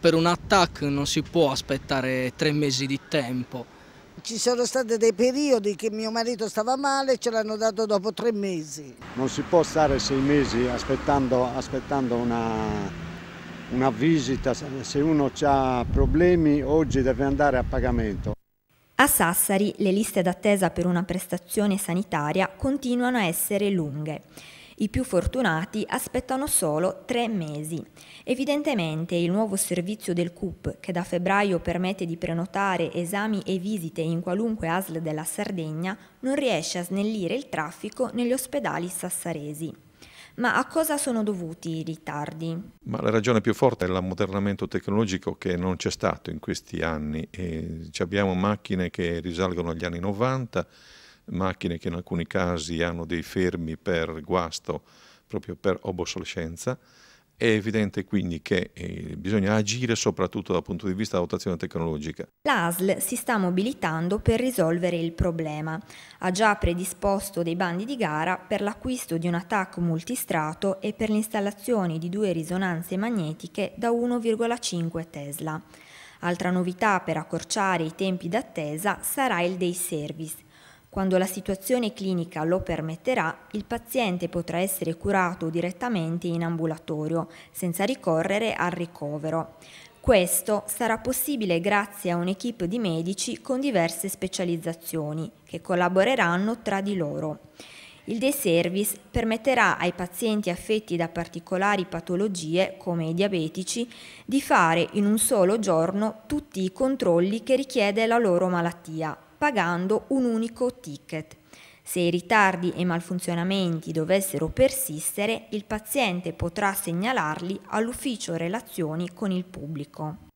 Per un attacco non si può aspettare tre mesi di tempo. Ci sono stati dei periodi che mio marito stava male e ce l'hanno dato dopo tre mesi. Non si può stare sei mesi aspettando, aspettando una, una visita. Se uno ha problemi oggi deve andare a pagamento. A Sassari le liste d'attesa per una prestazione sanitaria continuano a essere lunghe. I più fortunati aspettano solo tre mesi. Evidentemente il nuovo servizio del CUP, che da febbraio permette di prenotare esami e visite in qualunque ASL della Sardegna, non riesce a snellire il traffico negli ospedali sassaresi. Ma a cosa sono dovuti i ritardi? Ma la ragione più forte è l'ammodernamento tecnologico che non c'è stato in questi anni. E abbiamo macchine che risalgono agli anni 90 macchine che in alcuni casi hanno dei fermi per guasto, proprio per obsolescenza. È evidente quindi che eh, bisogna agire soprattutto dal punto di vista della dotazione tecnologica. L'ASL si sta mobilitando per risolvere il problema. Ha già predisposto dei bandi di gara per l'acquisto di un TAC multistrato e per l'installazione di due risonanze magnetiche da 1,5 Tesla. Altra novità per accorciare i tempi d'attesa sarà il day service, quando la situazione clinica lo permetterà, il paziente potrà essere curato direttamente in ambulatorio, senza ricorrere al ricovero. Questo sarà possibile grazie a un'equipe di medici con diverse specializzazioni, che collaboreranno tra di loro. Il day service permetterà ai pazienti affetti da particolari patologie, come i diabetici, di fare in un solo giorno tutti i controlli che richiede la loro malattia, pagando un unico ticket. Se i ritardi e malfunzionamenti dovessero persistere, il paziente potrà segnalarli all'ufficio relazioni con il pubblico.